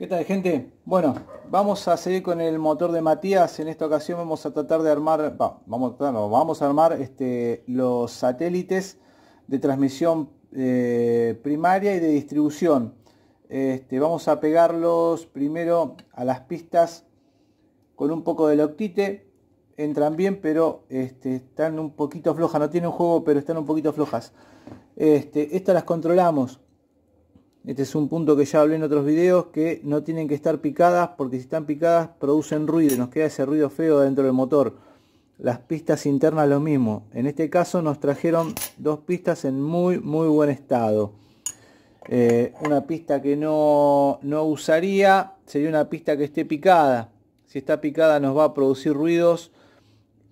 ¿Qué tal gente? Bueno, vamos a seguir con el motor de Matías. En esta ocasión vamos a tratar de armar, vamos, vamos, a armar este, los satélites de transmisión eh, primaria y de distribución. Este, vamos a pegarlos primero a las pistas con un poco de loctite. Entran bien, pero este, están un poquito flojas. No tienen juego, pero están un poquito flojas. Este, estas las controlamos este es un punto que ya hablé en otros videos, que no tienen que estar picadas porque si están picadas producen ruido, nos queda ese ruido feo dentro del motor. Las pistas internas lo mismo. En este caso nos trajeron dos pistas en muy muy buen estado. Eh, una pista que no, no usaría sería una pista que esté picada. Si está picada nos va a producir ruidos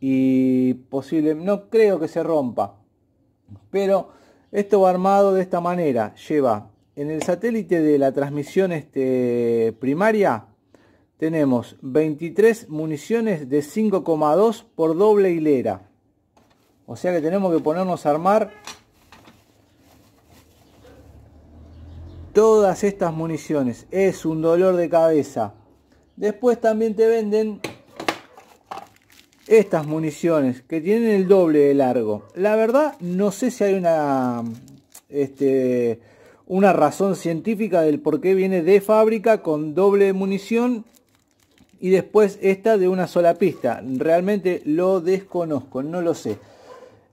y posible, no creo que se rompa. Pero esto va armado de esta manera. Lleva en el satélite de la transmisión este, primaria tenemos 23 municiones de 5,2 por doble hilera. O sea que tenemos que ponernos a armar todas estas municiones. Es un dolor de cabeza. Después también te venden estas municiones que tienen el doble de largo. La verdad no sé si hay una... Este, una razón científica del por qué viene de fábrica con doble munición y después esta de una sola pista. Realmente lo desconozco, no lo sé.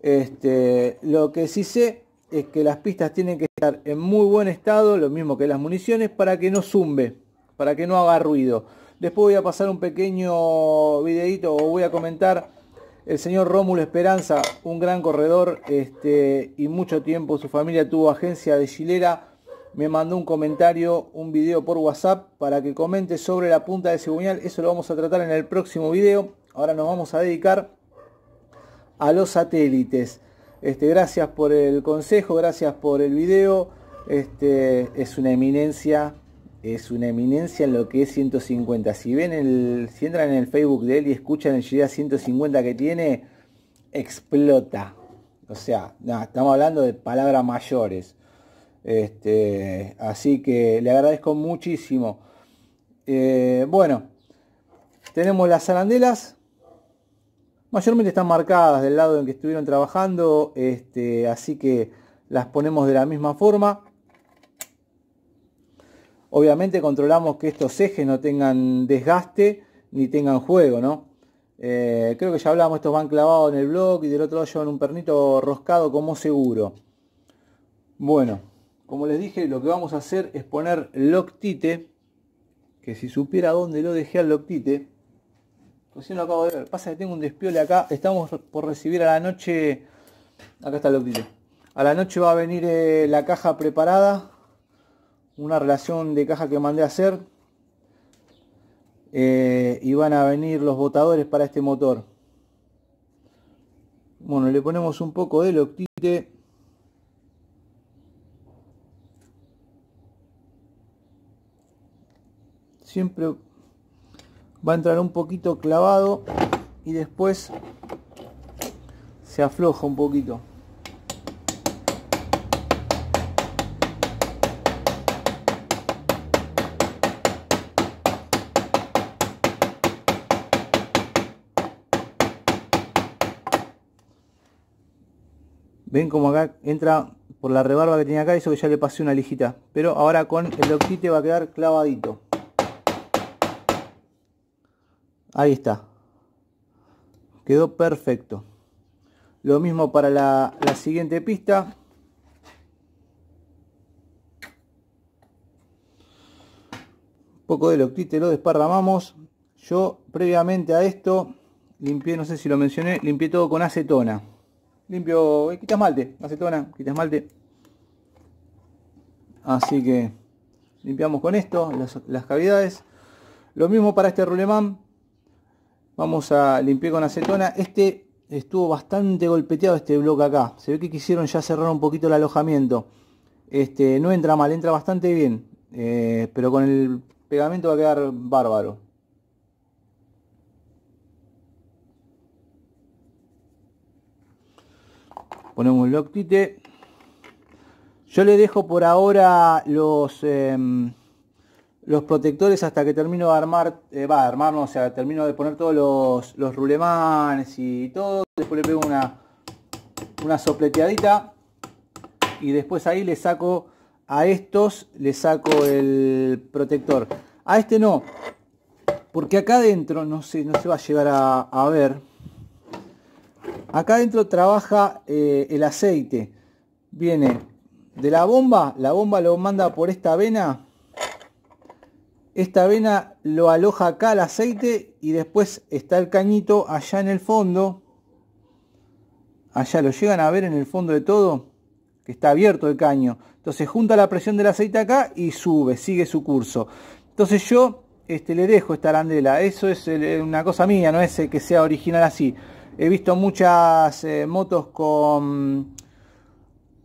Este, lo que sí sé es que las pistas tienen que estar en muy buen estado, lo mismo que las municiones, para que no zumbe, para que no haga ruido. Después voy a pasar un pequeño videito o voy a comentar el señor Rómulo Esperanza, un gran corredor este, y mucho tiempo su familia tuvo agencia de chilera, me mandó un comentario, un video por WhatsApp para que comente sobre la punta de cigüeñal. Eso lo vamos a tratar en el próximo video. Ahora nos vamos a dedicar a los satélites. Este, gracias por el consejo, gracias por el video. Este, es una eminencia es una eminencia en lo que es 150. Si ven el, si entran en el Facebook de él y escuchan el GDA 150 que tiene, explota. O sea, estamos hablando de palabras mayores. Este, así que le agradezco muchísimo. Eh, bueno, tenemos las arandelas. Mayormente están marcadas del lado en que estuvieron trabajando. Este, así que las ponemos de la misma forma. Obviamente controlamos que estos ejes no tengan desgaste ni tengan juego, ¿no? Eh, creo que ya hablamos, estos van clavados en el blog y del otro lado llevan un pernito roscado como seguro. Bueno, como les dije, lo que vamos a hacer es poner Loctite, que si supiera dónde lo dejé al Loctite, recién lo acabo de ver, pasa que tengo un despiole acá, estamos por recibir a la noche, acá está el Loctite, a la noche va a venir eh, la caja preparada una relación de caja que mandé a hacer eh, y van a venir los botadores para este motor bueno le ponemos un poco de loctite siempre va a entrar un poquito clavado y después se afloja un poquito Ven como acá entra por la rebarba que tenía acá, eso que ya le pasé una lijita. Pero ahora con el octite va a quedar clavadito. Ahí está. Quedó perfecto. Lo mismo para la, siguiente pista. Un poco de loctite lo desparramamos. Yo previamente a esto limpié, no sé si lo mencioné, limpié todo con acetona limpio, eh, quita esmalte, acetona, quita esmalte. Así que limpiamos con esto las, cavidades. Lo mismo para este rulemán. Vamos a limpiar con acetona. Este estuvo bastante golpeteado este bloque acá. Se ve que quisieron ya cerrar un poquito el alojamiento. Este, no entra mal, entra bastante bien. Eh, pero con el pegamento va a quedar bárbaro. ponemos el loctite Yo le dejo por ahora los, em, los protectores hasta que termino de armar, eh, va va, armarnos, o sea, termino de poner todos los, los rulemanes y todo. Después le pego una, una sopleteadita y después ahí le saco a estos, le saco el protector. A este no, porque acá adentro, no se, no se va a llegar a, a ver, Acá adentro trabaja eh, el aceite. Viene de la bomba, la bomba lo manda por esta vena. Esta vena lo aloja acá el aceite y después está el cañito allá en el fondo. Allá lo llegan a ver en el fondo de todo, que está abierto el caño. Entonces junta la presión del aceite acá y sube, sigue su curso. Entonces yo este, le dejo esta arandela. Eso es eh, una cosa mía, no es eh, que sea original así. He visto muchas eh, motos con,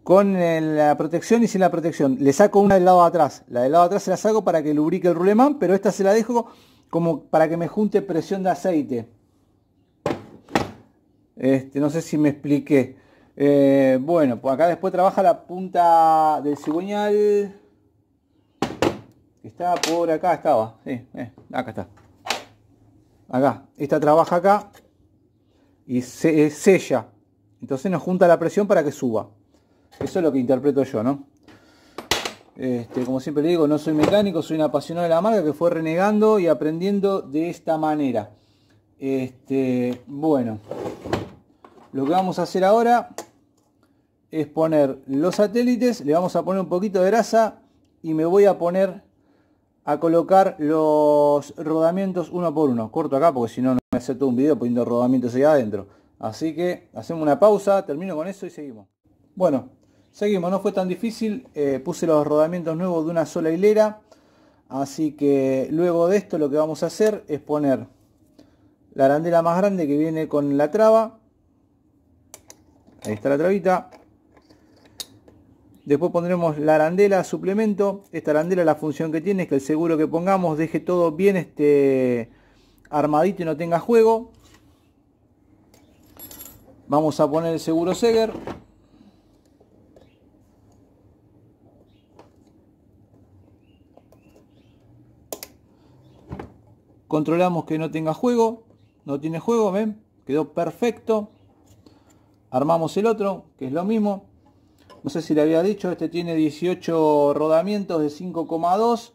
con eh, la protección y sin la protección. Le saco una del lado de atrás. La del lado de atrás se la saco para que lubrique el rulemán, pero esta se la dejo como para que me junte presión de aceite. Este, no sé si me expliqué. Eh, bueno, pues acá después trabaja la punta del cigüeñal. está por acá, estaba. Sí, acá está. Acá. Esta trabaja acá y se eh, sella. Entonces nos junta la presión para que suba. Eso es lo que interpreto yo, ¿no? Este, como siempre digo, no soy mecánico, soy un apasionado de la marca que fue renegando y aprendiendo de esta manera. Este, bueno, lo que vamos a hacer ahora es poner los satélites, le vamos a poner un poquito de grasa y me voy a poner a colocar los rodamientos uno por uno. Corto acá porque si no hacer todo un video poniendo rodamientos allá adentro. Así que hacemos una pausa, termino con eso y seguimos. Bueno, seguimos, no fue tan difícil. Eh, puse los rodamientos nuevos de una sola hilera. Así que luego de esto lo que vamos a hacer es poner la arandela más grande que viene con la traba. Ahí está la trabita. Después pondremos la arandela suplemento. Esta arandela la función que tiene es que el seguro que pongamos deje todo bien este armadito y no tenga juego. Vamos a poner el seguro Seger. Controlamos que no tenga juego. No tiene juego, ven. Quedó perfecto. Armamos el otro, que es lo mismo. No sé si le había dicho, este tiene 18 rodamientos de 5,2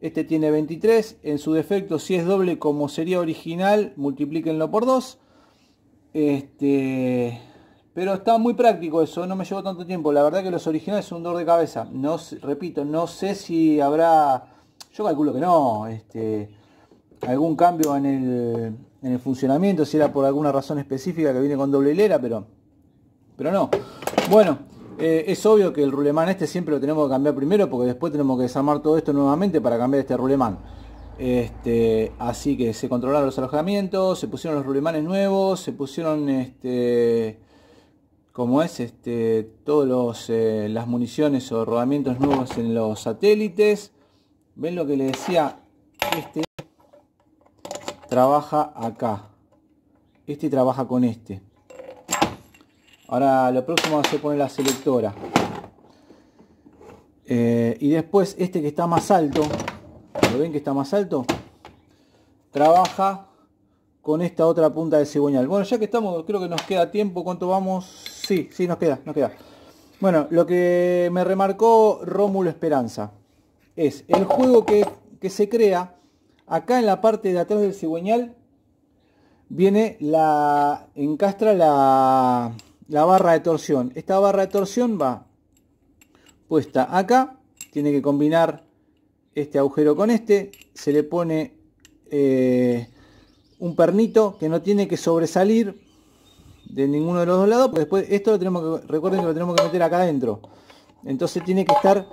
este tiene 23. En su defecto, si es doble como sería original, multiplíquenlo por 2. Este, pero está muy práctico eso, no me llevó tanto tiempo. La verdad que los originales son un dolor de cabeza. No, repito, no sé si habrá... Yo calculo que no. Este, algún cambio en el, funcionamiento, si era por alguna razón específica que viene con doble hilera, pero, pero no. Bueno. Eh, es obvio que el rulemán este siempre lo tenemos que cambiar primero porque después tenemos que desarmar todo esto nuevamente para cambiar este rulemán. Este, así que se controlaron los alojamientos, se pusieron los rulemanes nuevos, se pusieron este, como es, este, todas eh, las municiones o rodamientos nuevos en los satélites. ¿Ven lo que le decía? Este trabaja acá. Este trabaja con este. Ahora lo próximo se pone la selectora. Eh, y después este que está más alto, ¿lo ven que está más alto? Trabaja con esta otra punta del cigüeñal. Bueno, ya que estamos, creo que nos queda tiempo. ¿Cuánto vamos? Sí, sí, nos queda, nos queda. Bueno, lo que me remarcó Rómulo Esperanza es el juego que, que se crea acá en la parte de atrás del cigüeñal. Viene la. encastra la la barra de torsión. Esta barra de torsión va puesta acá. Tiene que combinar este agujero con este. Se le pone eh, un pernito que no tiene que sobresalir de ninguno de los dos lados. Porque después esto lo tenemos que, recuerden que lo tenemos que meter acá adentro. Entonces tiene que estar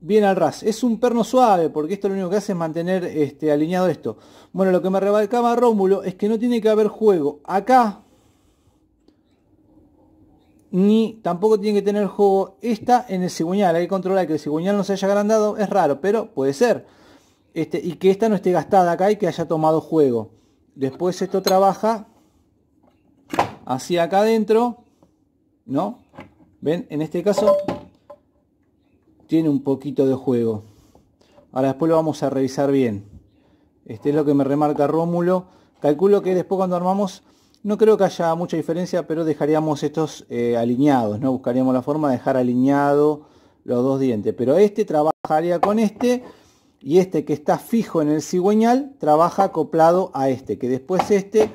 bien al ras. Es un perno suave porque esto lo único que hace es mantener este, alineado esto. Bueno, lo que me rebalcaba Rómulo es que no tiene que haber juego acá ni tampoco tiene que tener juego esta en el cigüeñal. Hay que controlar que el cigüeñal no se haya agrandado, es raro, pero puede ser. Este, y que esta no esté gastada acá y que haya tomado juego. Después esto trabaja hacia acá adentro, ¿no? ¿Ven? En este caso tiene un poquito de juego. Ahora después lo vamos a revisar bien. Este es lo que me remarca Rómulo. Calculo que después cuando armamos no creo que haya mucha diferencia, pero dejaríamos estos eh, alineados, ¿no? Buscaríamos la forma de dejar alineado los dos dientes. Pero este trabajaría con este y este que está fijo en el cigüeñal trabaja acoplado a este, que después este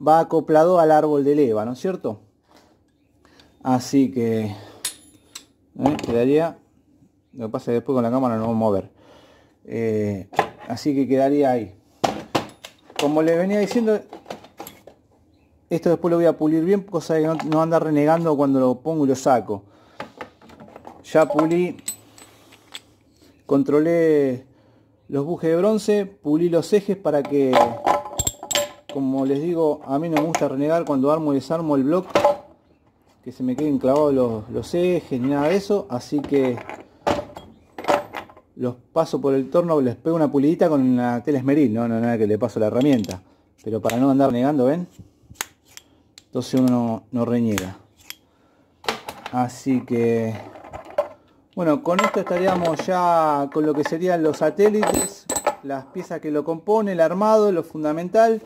va acoplado al árbol de leva, ¿no es cierto? Así que ¿eh? quedaría, lo que después con la cámara no vamos a mover. Eh, así que quedaría ahí. Como les venía diciendo, esto después lo voy a pulir bien, cosa que no, anda renegando cuando lo pongo y lo saco. Ya pulí, controlé los bujes de bronce, pulí los ejes para que, como les digo, a mí no me gusta renegar cuando armo y desarmo el bloque, que se me queden clavados los, los ejes ni nada de eso, así que los paso por el torno, les pego una pulidita con una tela esmeril, no, no, nada que le paso la herramienta. Pero para no andar renegando, ¿ven? entonces uno no reniega así que bueno con esto estaríamos ya con lo que serían los satélites las piezas que lo componen el armado lo fundamental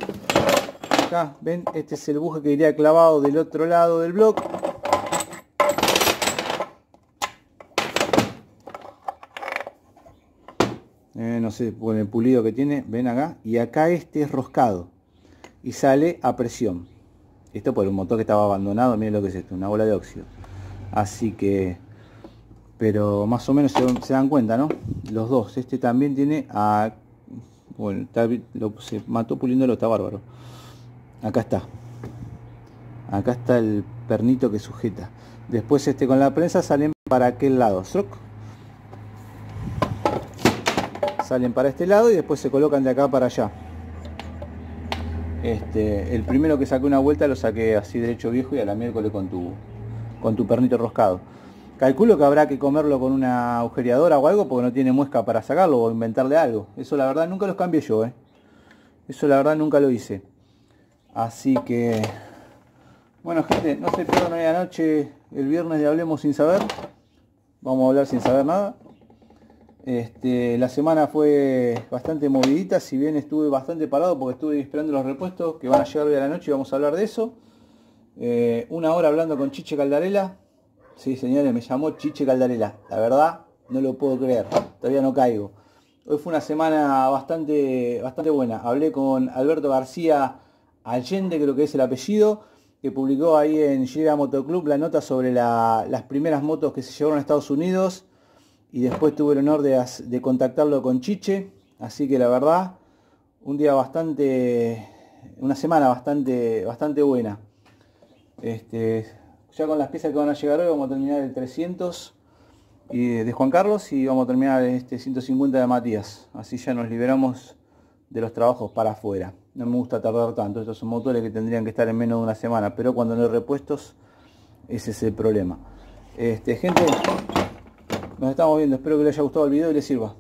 acá ven este es el buje que iría clavado del otro lado del bloque eh, no sé por el pulido que tiene ven acá y acá este es roscado y sale a presión esto por un motor que estaba abandonado, miren lo que es esto, una bola de óxido. Así que, pero más o menos se, dan cuenta, ¿no? Los dos, este también tiene a... Bueno, se mató puliéndolo, está bárbaro. Acá está. Acá está el pernito que sujeta. Después este con la prensa salen para aquel lado. Salen para este lado y después se colocan de acá para allá. Este, el primero que saqué una vuelta lo saqué así derecho viejo y a la miércoles con tu, con tu pernito roscado. Calculo que habrá que comerlo con una agujereadora o algo porque no tiene muesca para sacarlo o inventarle algo. Eso la verdad nunca los cambié yo, ¿eh? Eso la verdad nunca lo hice. Así que... Bueno gente, no se pierdan hoy anoche el viernes le Hablemos Sin Saber. Vamos a hablar sin saber nada. Este, la semana fue bastante movidita, si bien estuve bastante parado porque estuve esperando los repuestos que van a llegar hoy a la noche y vamos a hablar de eso. Eh, una hora hablando con Chiche Caldarela. Sí, señores, me llamó Chiche Caldarela. La verdad, no lo puedo creer. Todavía no caigo. Hoy fue una semana bastante, bastante buena. Hablé con Alberto García Allende, creo que es el apellido, que publicó ahí en Llega Motoclub la nota sobre las primeras motos que se llevaron a Estados Unidos y después tuve el honor de, contactarlo con Chiche, así que la verdad, un día bastante, una semana bastante, bastante buena. Este, ya con las piezas que van a llegar hoy vamos a terminar el 300 de Juan Carlos y vamos a terminar este 150 de Matías. Así ya nos liberamos de los trabajos para afuera. No me gusta tardar tanto, estos son motores que tendrían que estar en menos de una semana, pero cuando no hay repuestos, ese es el problema. Este, gente, nos estamos viendo, espero que les haya gustado el video y les sirva.